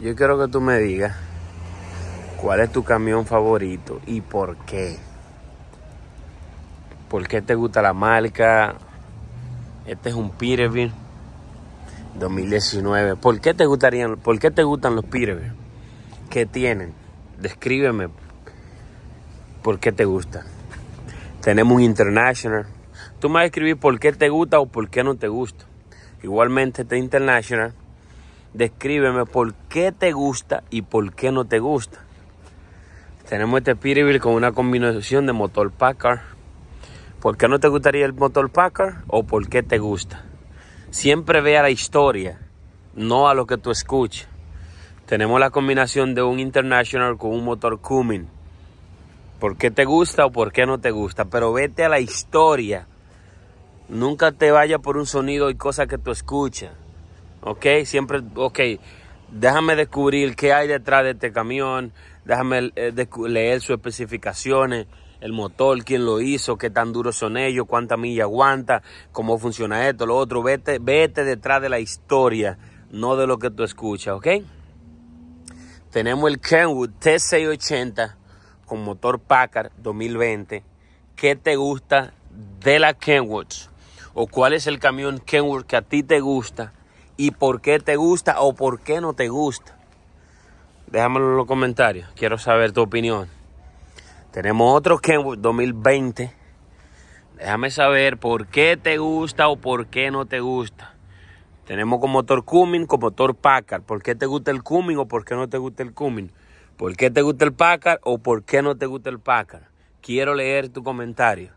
yo quiero que tú me digas cuál es tu camión favorito y por qué. ¿Por qué te gusta la marca? Este es un Peterbilt 2019. ¿Por qué te te gustan los Peterbilt? ¿Qué tienen? Descríbeme por qué te gustan. Tenemos un International. Tú me vas a escribir por qué te gusta o por qué no te gusta. Igualmente este International descríbeme por qué te gusta y por qué no te gusta. Tenemos este Peterbilt con una combinación de motor Packard. ¿Por qué no te gustaría el motor Packard o por qué te gusta? Siempre vea la historia, no a lo que tú escuchas. Tenemos la combinación de un International con un motor Cumming. ¿Por qué te gusta o por qué no te gusta? Pero vete a la historia. Nunca te vaya por un sonido y cosas que tú escuchas. ¿ok? Siempre, ok, déjame descubrir qué hay detrás de este camión, déjame eh, leer sus especificaciones, el motor, quién lo hizo, qué tan duros son ellos, cuánta milla aguanta, cómo funciona esto, lo otro. Vete, vete detrás de la historia, no de lo que tú escuchas, ¿ok? Tenemos el Kenwood T680 con motor Packard 2020. ¿Qué te gusta de la Kenwood? ¿O cuál es el camión Kenwood que a ti te gusta? y por qué te gusta o por qué no te gusta. Déjamelo en los comentarios. Quiero saber tu opinión. Tenemos otro Kenwood 2020. Déjame saber por qué te gusta o por qué no te gusta. Tenemos con motor Cumming, con motor Packard. ¿Por qué te gusta el Cumming o por qué no te gusta el Cumming? ¿Por qué te gusta el Packard o por qué no te gusta el Packard? Quiero leer tu comentario.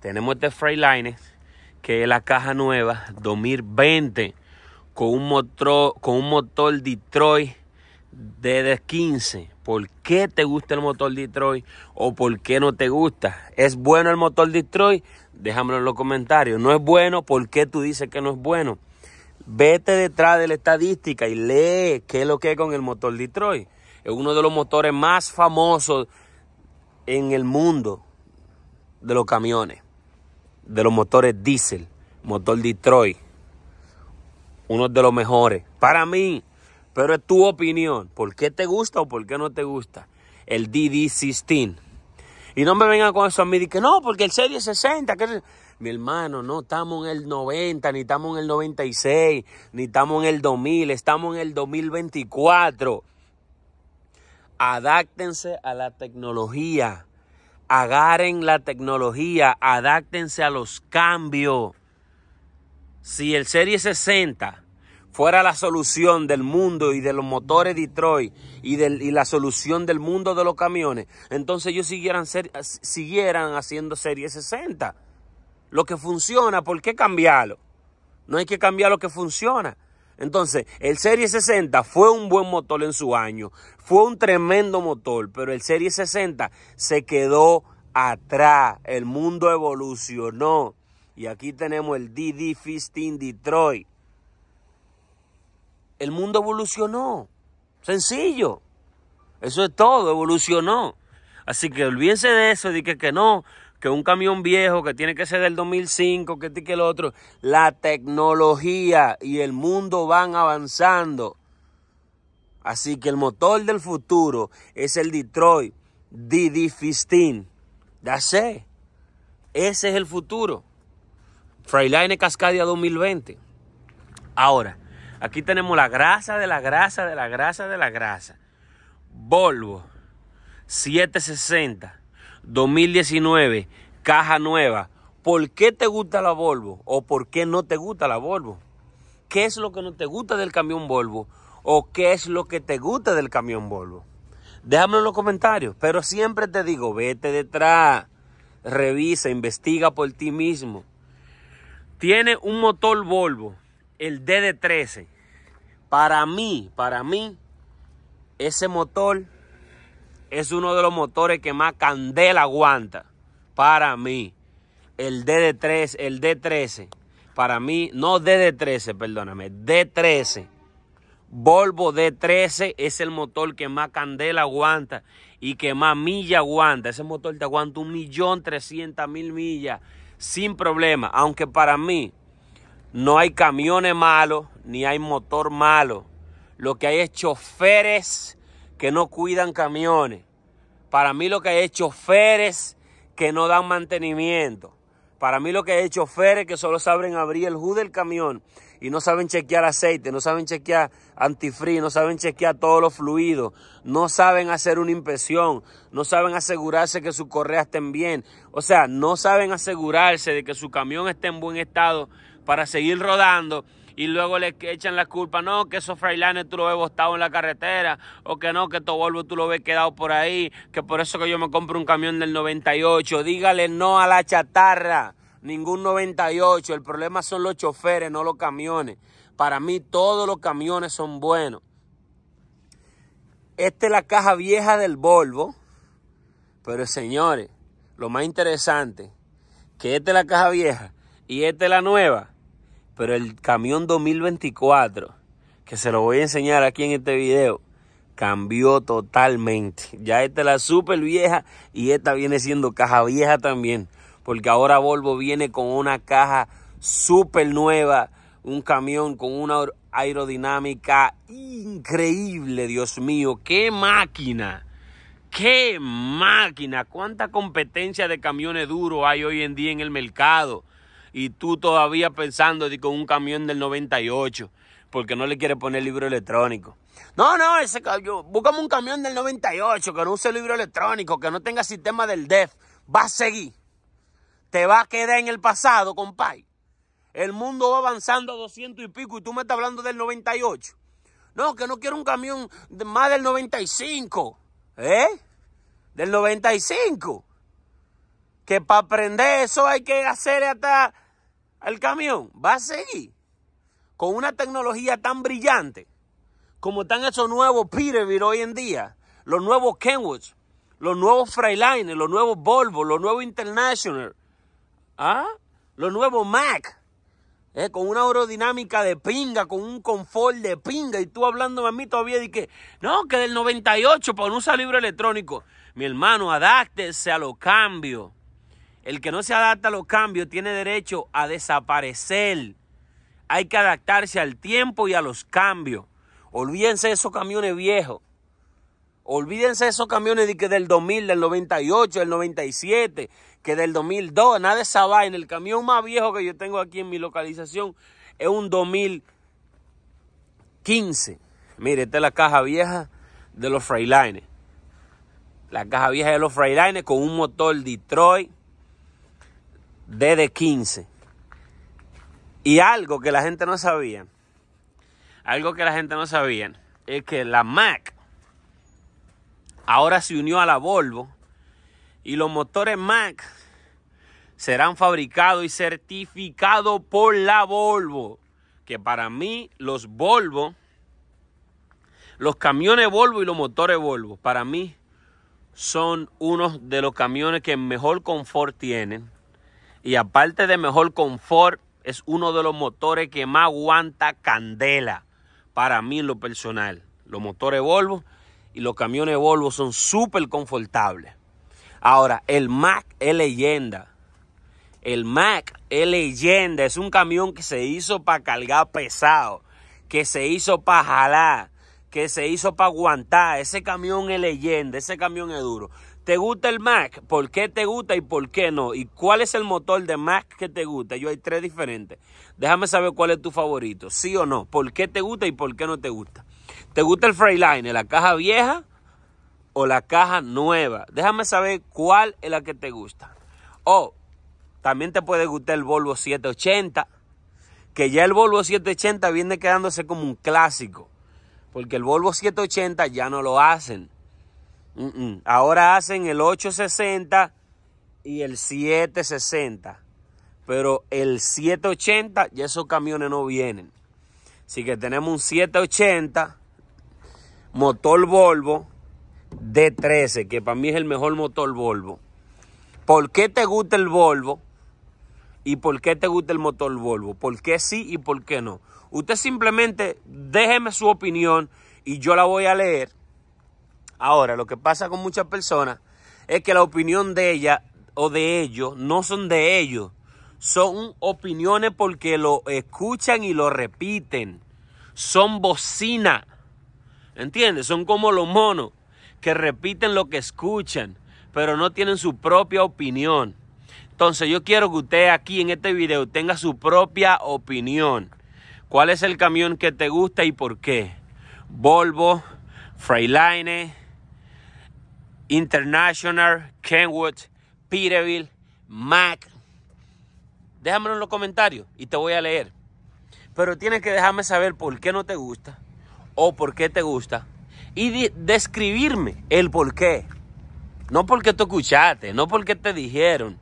Tenemos este Freightliner, que es la caja nueva 2020 con un motor, con un motor Detroit DD15. ¿Por qué te gusta el motor Detroit o por qué no te gusta? ¿Es bueno el motor Detroit? Déjamelo en los comentarios. ¿No es bueno? ¿Por qué tú dices que no es bueno? Vete detrás de la estadística y lee qué es lo que es con el motor Detroit. Es uno de los motores más famosos en el mundo de los camiones, de los motores diésel, motor Detroit uno de los mejores. Para mí, pero es tu opinión. ¿Por qué te gusta o por qué no te gusta? El DD16. Y no me vengan con eso a mí que no, porque el Serie 60. Mi hermano, no estamos en el 90, ni estamos en el 96, ni estamos en el 2000, estamos en el 2024. Adáctense a la tecnología. Agarren la tecnología, adáctense a los cambios si el Serie 60 fuera la solución del mundo y de los motores Detroit y, la solución del mundo de los camiones, entonces ellos siguieran, siguieran haciendo Serie 60. Lo que funciona, ¿por qué cambiarlo? No hay que cambiar lo que funciona. Entonces, el Serie 60 fue un buen motor en su año, fue un tremendo motor, pero el Serie 60 se quedó atrás, el mundo evolucionó. Y aquí tenemos el DD Fistin, Detroit. El mundo evolucionó. Sencillo. Eso es todo, evolucionó. Así que olvídense de eso, de que, no, que un camión viejo que tiene que ser del 2005, que este que el otro. La tecnología y el mundo van avanzando. Así que el motor del futuro es el Detroit dd Fistin. Ya sé, ese es el futuro. Freiline Cascadia 2020. Ahora, aquí tenemos la grasa de la grasa de la grasa de la grasa. Volvo 760 2019, caja nueva. ¿Por qué te gusta la Volvo o por qué no te gusta la Volvo? ¿Qué es lo que no te gusta del camión Volvo o qué es lo que te gusta del camión Volvo? Déjamelo en los comentarios, pero siempre te digo, vete detrás, revisa, investiga por ti mismo. Tiene un motor Volvo, el DD13. Para mí, para mí, ese motor es uno de los motores que más candela aguanta. Para mí, el dd 13 el D13. Para mí, no DD13, perdóname, D13. Volvo D13 es el motor que más candela aguanta y que más milla aguanta. Ese motor te aguanta un millón trescientas mil millas sin problema, aunque para mí no hay camiones malos, ni hay motor malo. Lo que hay es choferes que no cuidan camiones. Para mí lo que hay es choferes que no dan mantenimiento. Para mí lo que hay es choferes que solo saben abrir el hood del camión y no saben chequear aceite, no saben chequear antifree, no saben chequear todos los fluidos, no saben hacer una impresión, no saben asegurarse que sus correas estén bien, o sea, no saben asegurarse de que su camión esté en buen estado para seguir rodando y luego le echan la culpa, no, que esos frailanes tú lo ves botado en la carretera, o que no, que tu Volvo tú lo ves quedado por ahí, que por eso que yo me compro un camión del 98, dígale no a la chatarra ningún 98. El problema son los choferes, no los camiones. Para mí todos los camiones son buenos. Esta es la caja vieja del Volvo. Pero señores, lo más interesante, que esta es la caja vieja y esta es la nueva. Pero el camión 2024, que se lo voy a enseñar aquí en este video, cambió totalmente. Ya esta es la super vieja y esta viene siendo caja vieja también porque ahora Volvo viene con una caja súper nueva, un camión con una aerodinámica increíble, Dios mío, qué máquina. ¡Qué máquina! ¿Cuánta competencia de camiones duros hay hoy en día en el mercado? Y tú todavía pensando con un camión del 98 porque no le quieres poner libro electrónico. No, no, ese búscame un camión del 98 que no use libro electrónico, que no tenga sistema del DEF. Va a seguir te va a quedar en el pasado, compadre. El mundo va avanzando a 200 y pico y tú me estás hablando del 98. No, que no quiero un camión más del 95. ¿Eh? Del 95. Que para aprender eso hay que hacer hasta el camión. Va a seguir con una tecnología tan brillante como están esos nuevos Peterbilt hoy en día, los nuevos Kenwoods, los nuevos Freiliner, los nuevos Volvo, los nuevos International. ¿Ah? Los nuevos Mac. ¿eh? Con una aerodinámica de pinga, con un confort de pinga. Y tú hablando a mí todavía de que, no, que del 98 para un libro electrónico. Mi hermano, adáctese a los cambios. El que no se adapta a los cambios tiene derecho a desaparecer. Hay que adaptarse al tiempo y a los cambios. Olvídense de esos camiones viejos. Olvídense esos camiones de que del 2000, del 98, del 97, que del 2002, nada de esa vaina. El camión más viejo que yo tengo aquí en mi localización es un 2015. Mire, esta es la caja vieja de los Freilines. La caja vieja de los Freilines con un motor Detroit DD15. Y algo que la gente no sabía, algo que la gente no sabía, es que la Mac ahora se unió a la Volvo y los motores Mac serán fabricados y certificados por la Volvo. Que para mí los Volvo, los camiones Volvo y los motores Volvo, para mí son unos de los camiones que mejor confort tienen. Y aparte de mejor confort, es uno de los motores que más aguanta candela para mí en lo personal. Los motores Volvo y los camiones Volvo son súper confortables. Ahora, el Mac es leyenda. El Mac es leyenda. Es un camión que se hizo para cargar pesado, que se hizo para jalar, que se hizo para aguantar. Ese camión es leyenda, ese camión es duro. ¿Te gusta el Mac? ¿Por qué te gusta y por qué no? ¿Y cuál es el motor de Mac que te gusta? Yo hay tres diferentes. Déjame saber cuál es tu favorito, sí o no. ¿Por qué te gusta y por qué no te gusta? ¿Te gusta el Freightliner, la caja vieja o la caja nueva? Déjame saber cuál es la que te gusta. O también te puede gustar el Volvo 780, que ya el Volvo 780 viene quedándose como un clásico, porque el Volvo 780 ya no lo hacen. Ahora hacen el 860 y el 760. Pero el 780 ya esos camiones no vienen. Así que tenemos un 780 motor Volvo D13, que para mí es el mejor motor Volvo. ¿Por qué te gusta el Volvo? ¿Y por qué te gusta el motor Volvo? ¿Por qué sí y por qué no? Usted simplemente déjeme su opinión y yo la voy a leer. Ahora, lo que pasa con muchas personas es que la opinión de ella o de ellos no son de ellos. Son opiniones porque lo escuchan y lo repiten. Son bocina. ¿Entiendes? Son como los monos que repiten lo que escuchan, pero no tienen su propia opinión. Entonces yo quiero que usted aquí en este video tenga su propia opinión. ¿Cuál es el camión que te gusta y por qué? Volvo, Freiline, International, Kenwood, Peterbilt, Mac. Déjamelo en los comentarios y te voy a leer. Pero tienes que dejarme saber por qué no te gusta o por qué te gusta y describirme el por qué. No porque tú escuchaste, no porque te dijeron.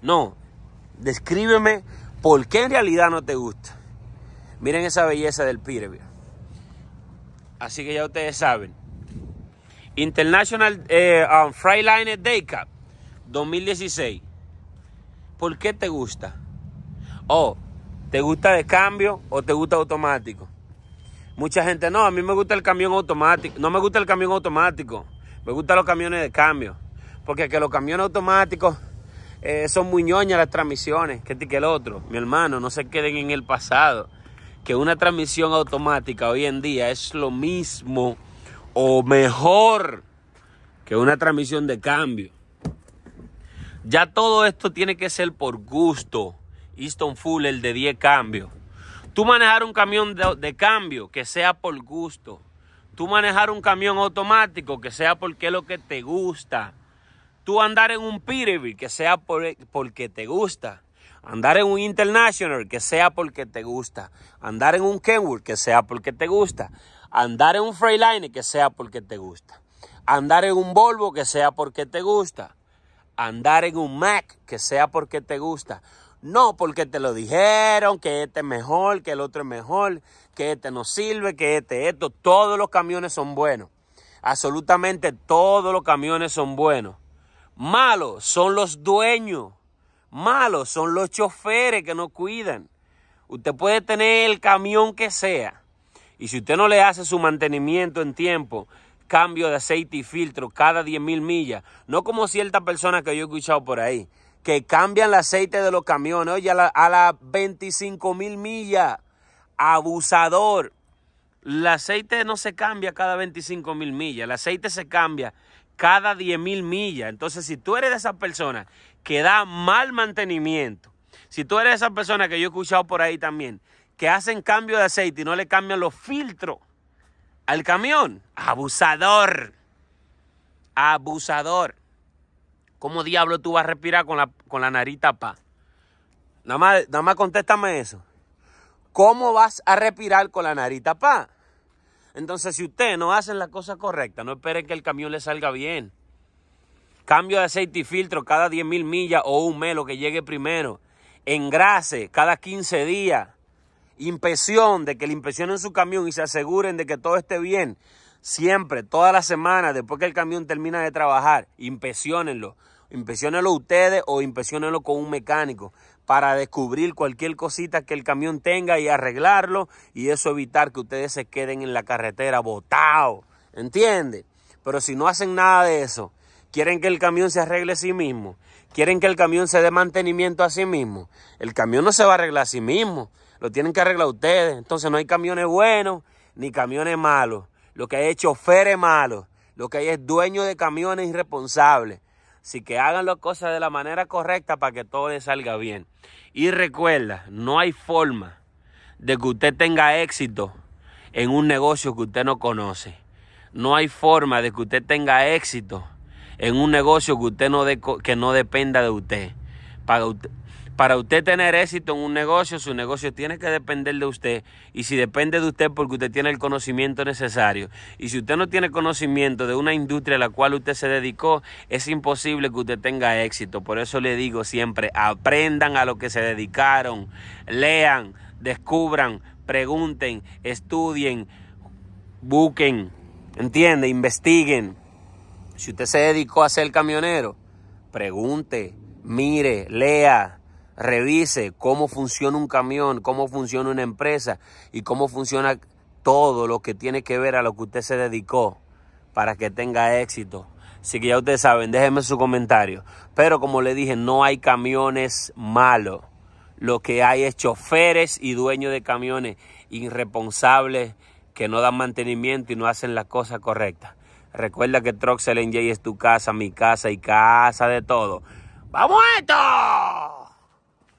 No, descríbeme por qué en realidad no te gusta. Miren esa belleza del pire. Así que ya ustedes saben. International eh, um, Day Cup 2016. ¿Por qué te gusta? ¿O te gusta de cambio o te gusta automático? Mucha gente, no, a mí me gusta el camión automático. No me gusta el camión automático. Me gustan los camiones de cambio. Porque que los camiones automáticos eh, son muy ñoñas las transmisiones. Que este que el otro. Mi hermano, no se queden en el pasado. Que una transmisión automática hoy en día es lo mismo o mejor que una transmisión de cambio. Ya todo esto tiene que ser por gusto. Easton Fuller de 10 cambios. Tú manejar un camión de, cambio que sea por gusto. Tú manejar un camión automático que sea porque es lo que te gusta. Tú andar en un Peterbilt que sea por, porque te gusta. Andar en un International que sea porque te gusta. Andar en un Kenwood que sea porque te gusta. Andar en un Freightliner que sea porque te gusta. Andar en un Volvo que sea porque te gusta. Andar en un Mac que sea porque te gusta. No porque te lo dijeron, que este es mejor, que el otro es mejor, que este no sirve, que este, esto. Todos los camiones son buenos. Absolutamente todos los camiones son buenos. Malos son los dueños. Malos son los choferes que no cuidan. Usted puede tener el camión que sea. Y si usted no le hace su mantenimiento en tiempo, cambio de aceite y filtro cada 10.000 mil millas, no como cierta persona que yo he escuchado por ahí, que cambian el aceite de los camiones, oye, a las 25 mil millas, abusador. El aceite no se cambia cada 25 mil millas, el aceite se cambia cada 10 mil millas. Entonces, si tú eres de esas personas que da mal mantenimiento, si tú eres de esas personas que yo he escuchado por ahí también, que hacen cambio de aceite y no le cambian los filtros al camión, abusador, abusador. ¿Cómo diablo tú vas a respirar con la, con la nariz tapada? Nada más, contéstame eso. ¿Cómo vas a respirar con la nariz tapada? Entonces, si ustedes no hacen la cosa correcta, no esperen que el camión le salga bien. Cambio de aceite y filtro cada 10.000 mil millas o un mes, lo que llegue primero. Engrase cada 15 días. Impresión, de que le impresionen su camión y se aseguren de que todo esté bien siempre, todas las semanas, después que el camión termina de trabajar, impresionenlo. Impresionenlo ustedes o impresionenlo con un mecánico para descubrir cualquier cosita que el camión tenga y arreglarlo y eso evitar que ustedes se queden en la carretera botados. ¿Entiende? Pero si no hacen nada de eso, quieren que el camión se arregle a sí mismo, quieren que el camión se dé mantenimiento a sí mismo. El camión no se va a arreglar a sí mismo, lo tienen que arreglar ustedes. Entonces no hay camiones buenos ni camiones malos lo que hay es choferes malos, lo que hay es dueño de camiones irresponsables. Así que hagan las cosas de la manera correcta para que todo salga bien. Y recuerda, no hay forma de que usted tenga éxito en un negocio que usted no conoce. No hay forma de que usted tenga éxito en un negocio que usted no, que no dependa de usted para usted tener éxito en un negocio, su negocio tiene que depender de usted. Y si depende de usted, porque usted tiene el conocimiento necesario. Y si usted no tiene conocimiento de una industria a la cual usted se dedicó, es imposible que usted tenga éxito. Por eso le digo siempre, aprendan a lo que se dedicaron, lean, descubran, pregunten, estudien, busquen, entiende, investiguen. Si usted se dedicó a ser camionero, pregunte, mire, lea, revise cómo funciona un camión, cómo funciona una empresa y cómo funciona todo lo que tiene que ver a lo que usted se dedicó para que tenga éxito. Así que ya ustedes saben, déjenme su comentario. Pero como le dije, no hay camiones malos. Lo que hay es choferes y dueños de camiones irresponsables que no dan mantenimiento y no hacen las cosas correctas. Recuerda que Troxel NJ es tu casa, mi casa y casa de todo. ¡Vamos a esto!